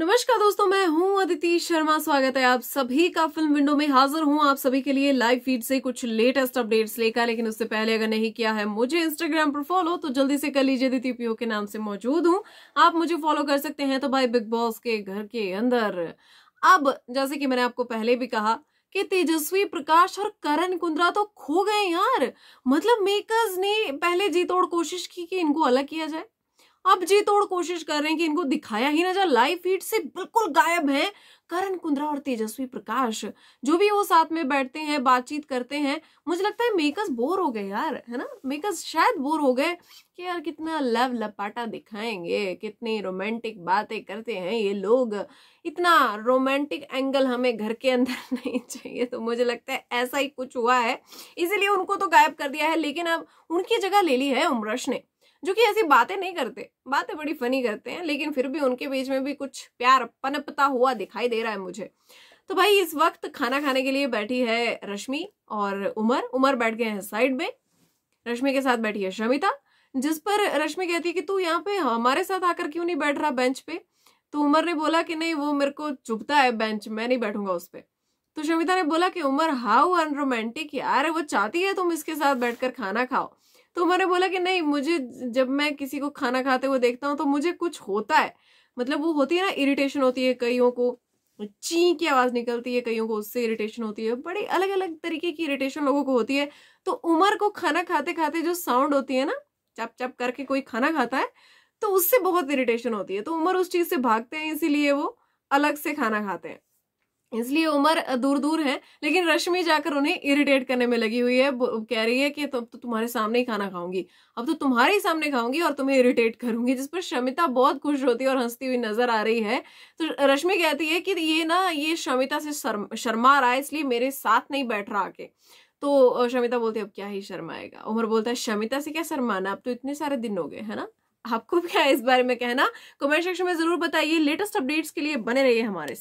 नमस्कार दोस्तों मैं हूं अदिति शर्मा स्वागत है आप सभी का फिल्म विंडो में हाजिर हूं आप सभी के लिए लाइव फीड से कुछ लेटेस्ट अपडेट्स लेकर लेकिन उससे पहले अगर नहीं किया है मुझे इंस्टाग्राम पर फॉलो तो जल्दी से कर लीजिए अदिति पीओ के नाम से मौजूद हूं आप मुझे फॉलो कर सकते हैं तो भाई बिग बॉस के घर के अंदर अब जैसे कि मैंने आपको पहले भी कहा कि तेजस्वी प्रकाश और करण कुंद्रा तो खो गए यार मतलब मेकर्स ने पहले जीतोड़ कोशिश की कि इनको अलग किया जाए अब जी तोड़ कोशिश कर रहे हैं कि इनको दिखाया ही ना जा लाइव फीड से बिल्कुल गायब है करण कुंद्रा और तेजस्वी प्रकाश जो भी वो साथ में बैठते हैं बातचीत करते हैं मुझे लगता है मेकर्स बोर हो गए यार है ना मेकर्स शायद बोर हो गए कि यार कितना लव लपाटा दिखाएंगे कितनी रोमांटिक बातें करते हैं ये लोग इतना रोमांटिक एंगल हमें घर के अंदर नहीं चाहिए तो मुझे लगता है ऐसा ही कुछ हुआ है इसीलिए उनको तो गायब कर दिया है लेकिन अब उनकी जगह ले ली है उमरश ने जो कि ऐसी बातें नहीं करते बातें बड़ी फनी करते हैं लेकिन फिर भी उनके बीच में भी कुछ प्यार पनपता हुआ दिखाई दे रहा है मुझे तो भाई इस वक्त खाना खाने के लिए बैठी है रश्मि और उमर उमर बैठ गए हैं साइड में रश्मि के साथ बैठी है शमिता जिस पर रश्मि कहती है कि तू यहाँ पे हमारे साथ आकर क्यों नहीं बैठ रहा बेंच पे तो उमर ने बोला कि नहीं वो मेरे को चुभता है बेंच मैं नहीं बैठूंगा उस पर तो शमिता ने बोला कि उमर हाउ अनरोमेंटिक यार वो चाहती है तुम इसके साथ बैठकर खाना खाओ तो उन्होंने बोला कि नहीं मुझे जब मैं किसी को खाना खाते हुए देखता हूँ तो मुझे कुछ होता है मतलब वो होती है ना इरिटेशन होती है कईयों को ची की आवाज़ निकलती है कईयों को उससे इरिटेशन होती है बड़ी अलग अलग तरीके की इरिटेशन लोगों को होती है तो उमर को खाना खाते खाते जो साउंड होती है ना चप चप करके कोई खाना खाता है तो उससे बहुत इरिटेशन होती है तो उमर उस चीज़ से भागते हैं इसीलिए वो अलग से खाना खाते हैं इसलिए उमर दूर दूर है लेकिन रश्मि जाकर उन्हें इरिटेट करने में लगी हुई है कह रही है कि तब तो तुम्हारे सामने ही खाना खाऊंगी अब तो तुम्हारे ही सामने खाऊंगी और तुम्हें इरिटेट करूंगी जिस पर शमिता बहुत खुश होती है और हंसती हुई नजर आ रही है तो रश्मि कहती है कि ये ना ये शमिता से शर्म, शर्मा रहा है इसलिए मेरे साथ नहीं बैठ रहा आके तो शमिता बोलती है अब क्या ही शर्माएगा उमर बोलता है शमिता से क्या शर्माना अब तो इतने सारे दिन हो गए है ना आपको क्या इस बारे में कहना कमेंट सेक्शन में जरूर बताइए लेटेस्ट अपडेट्स के लिए बने रहिए हमारे